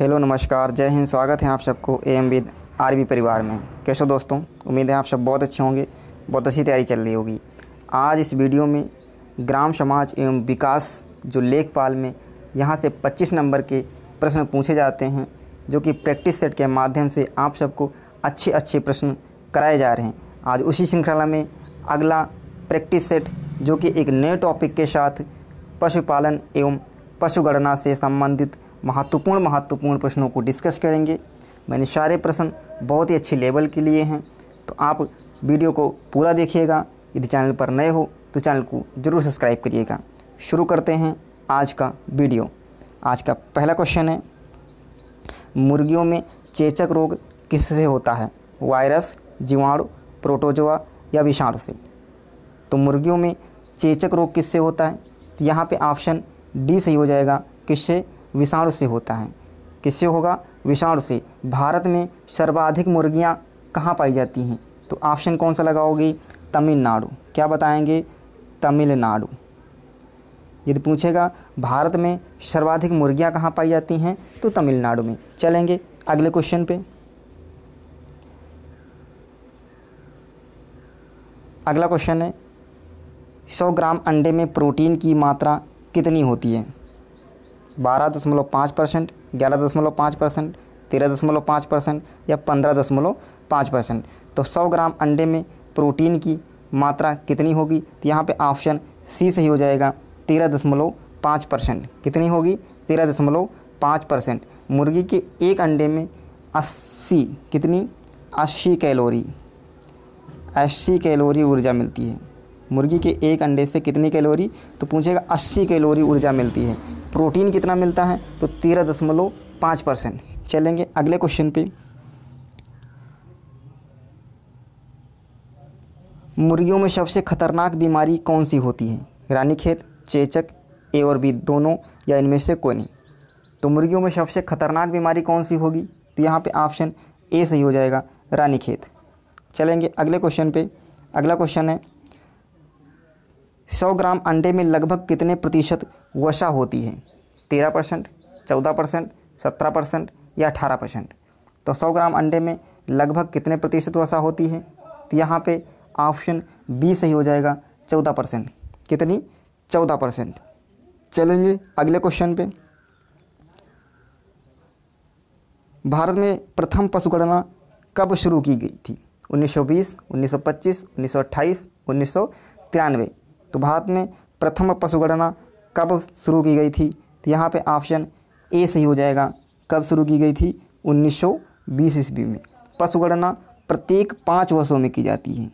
hello नमस्कार जय हिंद स्वागत है आप सबको ए एम बी आरबी परिवार में कैसे दोस्तों उम्मीद है आप सब बहुत अच्छे होंगे बहुत अच्छी तैयारी चल रही होगी आज इस वीडियो में ग्राम समाज एवं विकास जो लेखपाल में यहाँ से 25 नंबर के प्रश्न पूछे जाते हैं जो कि प्रैक्टिस सेट के माध्यम से आप सबको अच्छे अच्छे प्रश्न कराए जा रहे हैं आज उसी श्रृंखला में अगला प्रैक्टिस सेट जो कि एक नए टॉपिक के साथ पशुपालन एवं पशुगणना से संबंधित महत्वपूर्ण महत्वपूर्ण प्रश्नों को डिस्कस करेंगे मैंने सारे प्रश्न बहुत ही अच्छे लेवल के लिए हैं तो आप वीडियो को पूरा देखिएगा यदि चैनल पर नए हो तो चैनल को ज़रूर सब्सक्राइब करिएगा शुरू करते हैं आज का वीडियो आज का पहला क्वेश्चन है मुर्गियों में चेचक रोग किससे होता है वायरस जीवाणु प्रोटोजोआ या विषाणु से तो मुर्गियों में चेचक रोग किससे होता है तो यहाँ पे ऑप्शन डी सही हो जाएगा किससे विषाणु से होता है किससे होगा विषाणु से भारत में सर्वाधिक मुर्गियाँ कहाँ पाई जाती हैं तो ऑप्शन कौन सा लगाओगे तमिलनाडु क्या बताएंगे तमिलनाडु यदि पूछेगा भारत में सर्वाधिक मुर्गियाँ कहाँ पाई जाती हैं तो तमिलनाडु में चलेंगे अगले क्वेश्चन पे अगला क्वेश्चन है 100 ग्राम अंडे में प्रोटीन की मात्रा कितनी होती है बारह दशमलव पाँच परसेंट ग्यारह दशमलव पाँच परसेंट तेरह दशमलव पाँच परसेंट या पंद्रह दशमलव पाँच परसेंट तो सौ ग्राम अंडे में प्रोटीन की मात्रा कितनी होगी तो यहाँ पे ऑप्शन सी सही हो जाएगा तेरह दशमलव पाँच परसेंट कितनी होगी तेरह दशमलव पाँच परसेंट मुर्गी के एक अंडे में अस्सी कितनी अस्सी कैलोरी अस्सी कैलोरी ऊर्जा मिलती है मुर्गी के एक अंडे से कितनी कैलोरी तो पूछेगा अस्सी कैलोरी ऊर्जा मिलती है प्रोटीन कितना मिलता है तो तेरह दशमलव पाँच परसेंट चलेंगे अगले क्वेश्चन पे मुर्गियों में सबसे खतरनाक बीमारी कौन सी होती है रानीखेत चेचक ए और बी दोनों या इनमें से कोई नहीं तो मुर्गियों में सबसे खतरनाक बीमारी कौन सी होगी तो यहाँ पे ऑप्शन ए सही हो जाएगा रानीखेत चलेंगे अगले क्वेश्चन पे अगला क्वेश्चन है सौ ग्राम अंडे में लगभग कितने प्रतिशत वसा होती है तेरह परसेंट चौदह परसेंट सत्रह परसेंट या अठारह परसेंट तो सौ ग्राम अंडे में लगभग कितने प्रतिशत वसा होती है तो यहाँ पे ऑप्शन बी सही हो जाएगा चौदह परसेंट कितनी चौदह परसेंट चलेंगे अगले क्वेश्चन पे भारत में प्रथम पशुगणना कब शुरू की गई थी 1920, 1925, 1928, उन्नीस तो भारत में प्रथम पशुगणना कब शुरू की गई थी तो यहाँ पे ऑप्शन ए सही हो जाएगा कब शुरू की गई थी 1920 ईस्वी में पशुगणना प्रत्येक पाँच वर्षों में की जाती है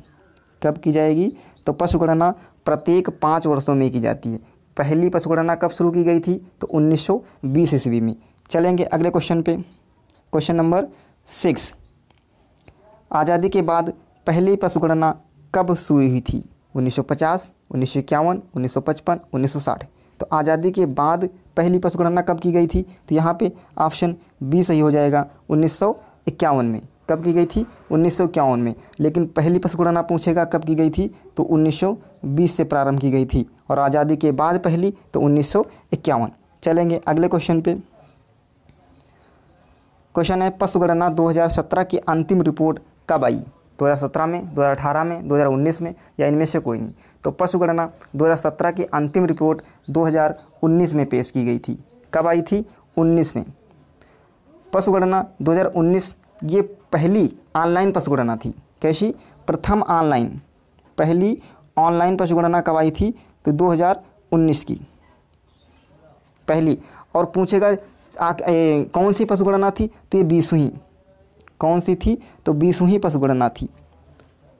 कब की जाएगी तो पशुगणना प्रत्येक पाँच वर्षों में की जाती है पहली पशुगणना कब शुरू की गई थी तो 1920 ईस्वी में चलेंगे अगले क्वेश्चन पे क्वेश्चन नंबर सिक्स आज़ादी के बाद पहली पशुगणना कब शुरू हुई थी 1950 उन्नीस सौ इक्यावन उन्नीस सौ पचपन उन्नीस सौ साठ तो आज़ादी के बाद पहली पशुगणना कब की गई थी तो यहाँ पे ऑप्शन बी सही हो जाएगा उन्नीस सौ इक्यावन में कब की गई थी उन्नीस सौ इक्यावन में लेकिन पहली पशुगणना पूछेगा कब की गई थी तो उन्नीस सौ बीस से प्रारंभ की गई थी और आज़ादी के बाद पहली तो उन्नीस सौ इक्यावन चलेंगे अगले क्वेश्चन पे क्वेश्चन है पशुगणना 2017 की अंतिम रिपोर्ट कब आई 2017 में 2018 में 2019 में या इनमें से कोई नहीं तो पशुगणना 2017 की अंतिम रिपोर्ट 2019 में पेश की गई थी कब आई थी 19 में पशुगणना 2019 ये पहली ऑनलाइन पशुगणना थी कैसी प्रथम ऑनलाइन पहली ऑनलाइन पशुगणना कब आई थी तो 2019 की पहली और पूछेगा कौन सी पशुगणना थी तो ये बीसवीं कौन सी थी तो बीसवीं पशुगणना थी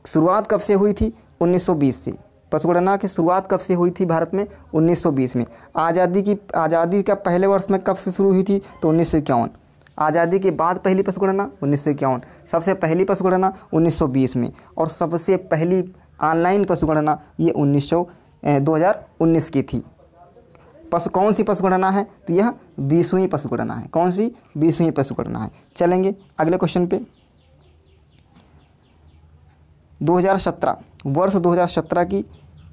शुरुआत कब से हुई थी 1920 से पशुगणना की शुरुआत कब से हुई थी भारत में 1920 में आज़ादी की आज़ादी का पहले वर्ष में कब से शुरू हुई थी तो उन्नीस आज़ादी के बाद पहली पशुगणना उन्नीस सबसे पहली पशुगणना 1920 में और सबसे पहली ऑनलाइन पशुगणना ये उन्नीस सौ की थी पशु कौन सी पशुगणना है तो यह बीसवीं पशुगणना है कौन सी बीसवीं पशुगणना है चलेंगे अगले क्वेश्चन पे 2017 वर्ष 2017 की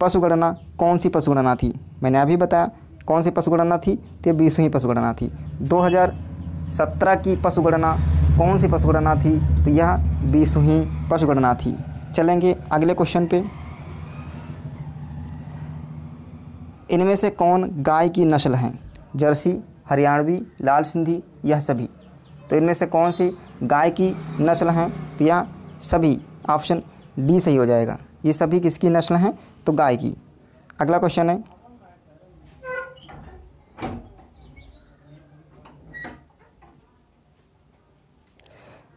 पशुगणना कौन सी पशुगणना थी मैंने अभी बताया कौन सी पशुगणना थी तो बीसवीं पशुगणना थी 2017 की पशुगणना कौन सी पशुगणना थी तो यह बीसवीं पशुगणना थी चलेंगे अगले क्वेश्चन पे इनमें से कौन गाय की नस्ल हैं जर्सी हरियाणवी लाल सिंधी यह सभी तो इनमें से कौन सी गाय की नस्ल हैं तो यह सभी ऑप्शन डी सही हो जाएगा ये सभी किसकी नस्ल हैं तो गाय की अगला क्वेश्चन है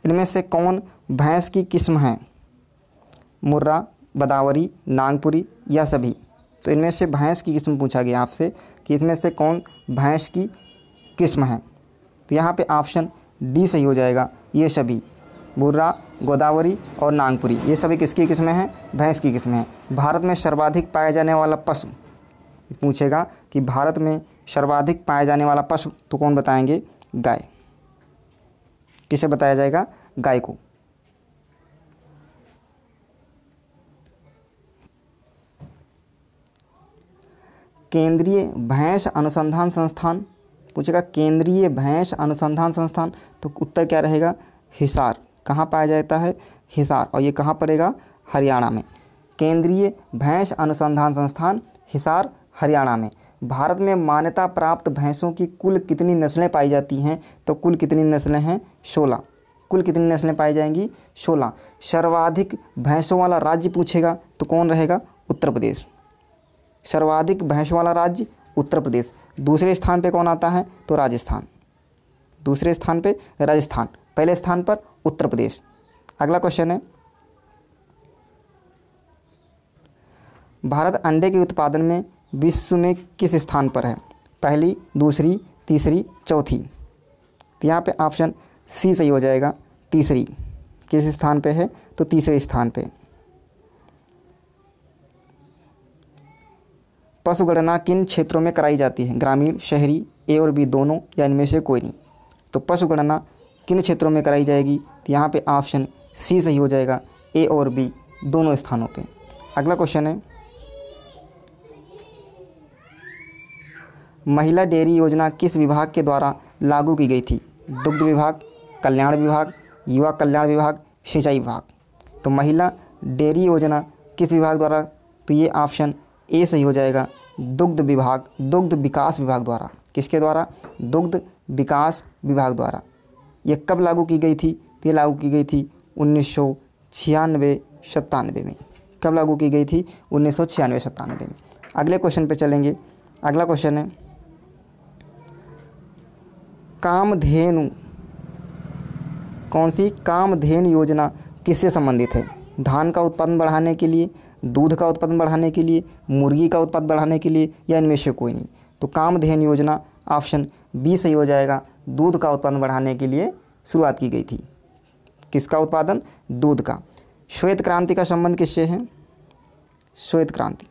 इनमें से कौन भैंस की किस्म है मुर्रा बदावरी नागपुरी या सभी तो इनमें से भैंस की किस्म पूछा गया आपसे कि इसमें से कौन भैंस की किस्म है तो यहाँ पे ऑप्शन डी सही हो जाएगा ये सभी मुर्रा गोदावरी और नागपुरी ये सभी किसकी किस्में हैं भैंस की किस्में हैं भारत में सर्वाधिक पाया जाने वाला पशु पूछेगा कि भारत में सर्वाधिक पाया जाने वाला पशु तो कौन बताएंगे गाय किसे बताया जाएगा गाय को केंद्रीय भैंस अनुसंधान संस्थान पूछेगा केंद्रीय भैंस अनुसंधान संस्थान तो उत्तर क्या रहेगा हिसार कहाँ पाया जाता है हिसार और ये कहाँ पड़ेगा हरियाणा में केंद्रीय भैंस अनुसंधान संस्थान हिसार हरियाणा में भारत में मान्यता प्राप्त भैंसों की कुल कितनी नस्लें पाई जाती हैं तो कुल कितनी नस्लें हैं सोलह कुल कितनी नस्लें पाई जाएंगी सोलह सर्वाधिक भैंसों वाला राज्य पूछेगा तो कौन रहेगा उत्तर प्रदेश सर्वाधिक भैंसों वाला राज्य उत्तर प्रदेश दूसरे स्थान पे कौन आता है तो राजस्थान दूसरे स्थान पे राजस्थान पहले स्थान पर उत्तर प्रदेश अगला क्वेश्चन है भारत अंडे के उत्पादन में विश्व में किस स्थान पर है पहली दूसरी तीसरी चौथी तो यहाँ पे ऑप्शन सी सही हो जाएगा तीसरी किस स्थान पे है तो तीसरे स्थान पे पशुगणना किन क्षेत्रों में कराई जाती है ग्रामीण शहरी ए और बी दोनों या इनमें से कोई नहीं तो पशुगणना किन क्षेत्रों में कराई जाएगी तो यहाँ पे ऑप्शन सी सही हो जाएगा ए और बी दोनों स्थानों पे अगला क्वेश्चन है महिला डेयरी योजना किस विभाग के द्वारा लागू की गई थी दुग्ध विभाग कल्याण विभाग युवा कल्याण विभाग सिंचाई विभाग तो महिला डेयरी योजना किस विभाग द्वारा तो ये ऑप्शन ए सही हो जाएगा दुग्ध विभाग दुग्ध विकास विभाग द्वारा किसके द्वारा दुग्ध विकास विभाग द्वारा ये कब लागू की गई थी ये लागू की गई थी उन्नीस सौ छियानवे में कब लागू की गई थी उन्नीस सौ छियानवे में अगले क्वेश्चन पे चलेंगे अगला क्वेश्चन है कामधेनु कौन सी कामधेन योजना किससे संबंधित है धान का उत्पादन बढ़ाने के लिए दूध का उत्पादन बढ़ाने के लिए मुर्गी का उत्पादन बढ़ाने के लिए या इनमें से कोई नहीं तो कामधेन योजना ऑप्शन बी सही हो जाएगा दूध का उत्पादन बढ़ाने के लिए शुरुआत की गई थी किसका उत्पादन दूध का श्वेत क्रांति का संबंध किससे है श्वेत क्रांति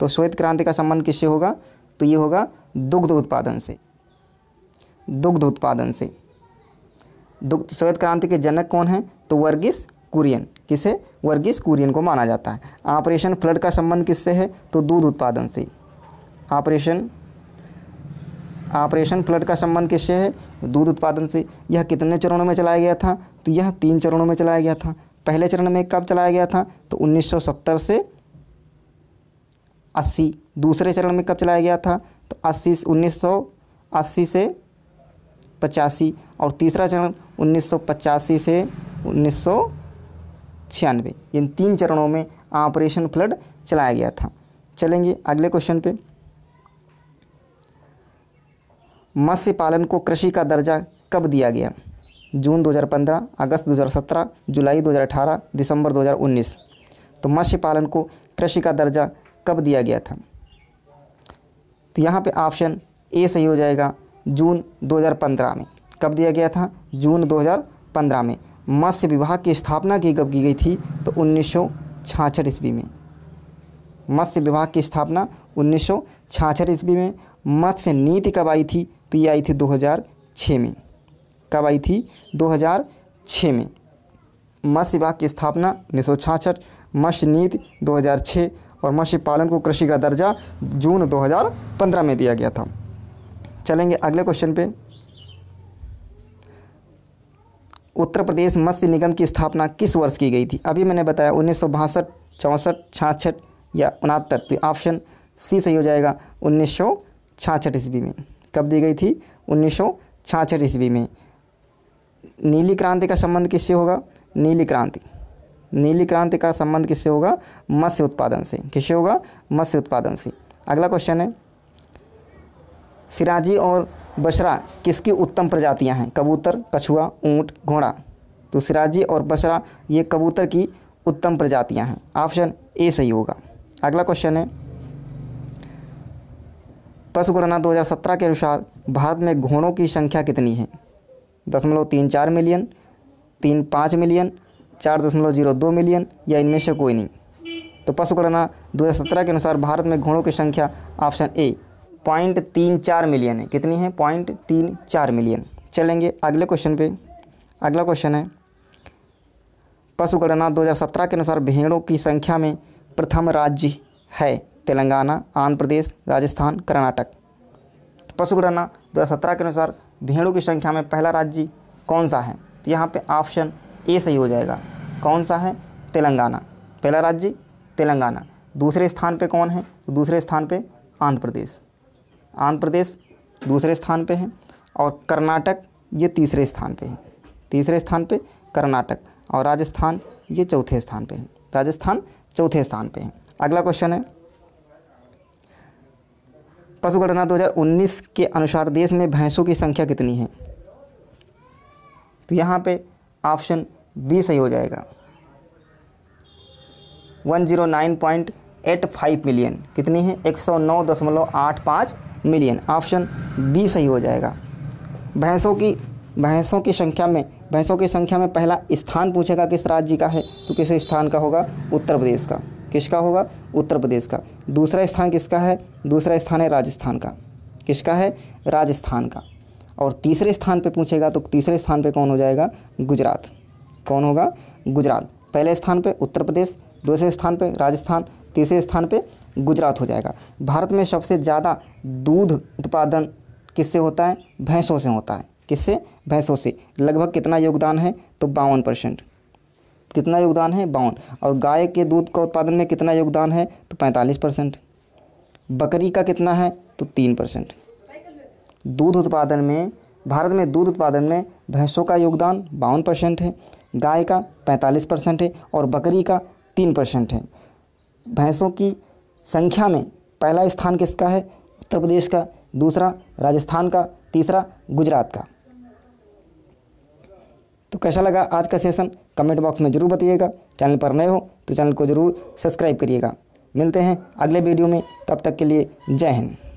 तो श्वेत क्रांति का संबंध किससे होगा तो ये होगा दुग्ध उत्पादन से दुग्ध उत्पादन से दुग्ध श्वेत क्रांति के जनक कौन है तो वर्गीस कुरियन किसे वर्गीस कुरियन को माना जाता है ऑपरेशन फ्लड का संबंध किससे है तो दूध उत्पादन से ऑपरेशन ऑपरेशन फ्लड का संबंध किससे है दूध उत्पादन से यह कितने चरणों में चलाया गया था तो यह तीन चरणों में चलाया गया था पहले चरण में कब चलाया गया था तो 1970 से 80 दूसरे चरण में कब चलाया गया था तो 80 1980 से पचासी और तीसरा चरण उन्नीस से उन्नीस इन तीन चरणों में ऑपरेशन फ्लड चलाया गया था चलेंगे अगले क्वेश्चन पे मत्स्य पालन को कृषि का दर्जा कब दिया गया जून 2015, अगस्त 2017, जुलाई 2018, दिसंबर 2019 तो मत्स्य पालन को कृषि का दर्जा कब दिया गया था तो यहाँ पे ऑप्शन ए सही हो जाएगा जून 2015 में कब दिया गया था जून 2015 में मत्स्य विभाग की स्थापना की कब की गई थी तो उन्नीस ईस्वी में मत्स्य विभाग की स्थापना उन्नीस ईस्वी में मत्स्य नीति कब आई थी तो ये आई थी 2006 में कब आई थी 2006 में मत्स्य विभाग की स्थापना उन्नीस सौ छाछठ मत्स्य नीति 2006 और मत्स्य पालन को कृषि का दर्जा जून 2015 में दिया गया था चलेंगे अगले क्वेश्चन पे उत्तर प्रदेश मत्स्य निगम की स्थापना किस वर्ष की गई थी अभी मैंने बताया उन्नीस सौ बासठ चौंसठ छाछठ या उनहत्तर तो ऑप्शन सी सही हो जाएगा उन्नीस सौ छाछठ ईस्वी में कब दी गई थी उन्नीस सौ छाछठ ईस्वी में नीली क्रांति का संबंध किससे होगा नीली क्रांति नीली क्रांति का संबंध किससे होगा मत्स्य उत्पादन से किससे होगा मत्स्य उत्पादन से अगला क्वेश्चन है सिराजी और बशरा किसकी उत्तम प्रजातियां हैं कबूतर कछुआ ऊंट घोड़ा तो सिराजी और बशरा ये कबूतर की उत्तम प्रजातियां हैं ऑप्शन ए सही होगा अगला क्वेश्चन है पशु गणना 2017 के अनुसार भारत में घोड़ों की संख्या कितनी है दशमलव तीन चार मिलियन तीन पाँच मिलियन चार दशमलव जीरो दो मिलियन या इनमें से कोई नहीं तो पशु गणना दो के अनुसार भारत में घोड़ों की संख्या ऑप्शन ए पॉइंट तीन चार मिलियन है कितनी है पॉइंट तीन चार मिलियन चलेंगे अगले क्वेश्चन पे अगला क्वेश्चन है पशु गणना 2017 के अनुसार भेड़ों की संख्या में प्रथम राज्य है तेलंगाना आंध्र प्रदेश राजस्थान कर्नाटक पशु गणना दो के अनुसार भेड़ों की संख्या में पहला राज्य कौन सा है तो यहाँ पे ऑप्शन ए सही हो जाएगा कौन सा है तेलंगाना पहला राज्य तेलंगाना दूसरे स्थान पे कौन है तो दूसरे स्थान पे आंध्र प्रदेश आंध्र प्रदेश दूसरे स्थान पे है और कर्नाटक ये तीसरे स्थान पे है तीसरे स्थान पे कर्नाटक और राजस्थान ये चौथे स्थान पे है राजस्थान चौथे स्थान पे है अगला क्वेश्चन है दो हज़ार 2019 के अनुसार देश में भैंसों की संख्या कितनी है तो यहाँ पे ऑप्शन बी सही हो जाएगा 109.85 मिलियन कितनी है 109.85 मिलियन ऑप्शन बी सही हो जाएगा भैंसों की भैंसों की संख्या में भैंसों की संख्या में पहला स्थान पूछेगा किस राज्य का है तो किस स्थान का होगा उत्तर प्रदेश का किसका होगा उत्तर प्रदेश का दूसरा स्थान किसका है दूसरा स्थान है राजस्थान का किसका है राजस्थान का और तीसरे स्थान पे पूछेगा तो तीसरे स्थान पे कौन हो जाएगा गुजरात कौन होगा गुजरात पहले स्थान पे उत्तर प्रदेश दूसरे स्थान पे राजस्थान तीसरे स्थान पे गुजरात हो जाएगा भारत में सबसे ज़्यादा दूध उत्पादन किससे होता है भैंसों से होता है किससे भैंसों से लगभग कितना योगदान है तो बावन परसेंट कितना योगदान है बावन और गाय के दूध का उत्पादन में कितना योगदान है तो पैंतालीस परसेंट बकरी का कितना है तो तीन परसेंट दूध उत्पादन में भारत में दूध उत्पादन में भैंसों का योगदान बावन परसेंट है गाय का पैंतालीस परसेंट है और बकरी का तीन परसेंट है भैंसों की संख्या में पहला स्थान किसका है उत्तर प्रदेश का दूसरा राजस्थान का तीसरा गुजरात का तो कैसा लगा आज का सेशन कमेंट बॉक्स में ज़रूर बताइएगा चैनल पर नए हो तो चैनल को ज़रूर सब्सक्राइब करिएगा मिलते हैं अगले वीडियो में तब तक के लिए जय हिंद